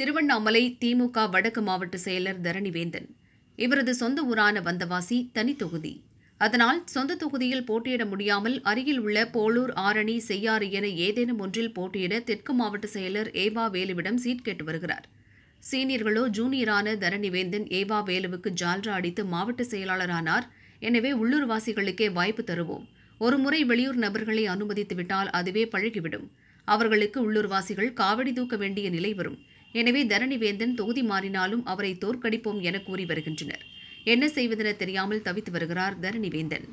திருவண்ணாமலை திமுக வடக்கு மாவட்ட செயலர் தரணிவேந்தன் இவரது சொந்த ஊரான வந்தவாசி தனி தொகுதி அதனால் சொந்த தொகுதியில் போட்டியிட முடியாமல் அருகில் உள்ள போலூர் ஆரணி செய்யாறு என ஏதேனும் ஒன்றில் போட்டியிட தெற்கு மாவட்ட செயலர் ஏவா வேலுவிடம் சீட் கேட்டு வருகிறார் சீனியர்களோ ஜூனியரான தரணிவேந்தன் ஏவா வேலுவுக்கு ஜால்ரா அடித்து மாவட்ட செயலாளரானார் எனவே உள்ளூர்வாசிகளுக்கே வாய்ப்பு தருவோம் ஒருமுறை வெளியூர் நபர்களை அனுமதித்துவிட்டால் அதுவே பழகிவிடும் அவர்களுக்கு உள்ளூர்வாசிகள் காவடி தூக்க வேண்டிய நிலை வரும் எனவே தரணிவேந்தன் தொகுதி மாறினாலும் அவரை தோற்கடிப்போம் என கூறி வருகின்றனர் என்ன செய்வதென தெரியாமல் தவித்து வருகிறார் தரணிவேந்தன்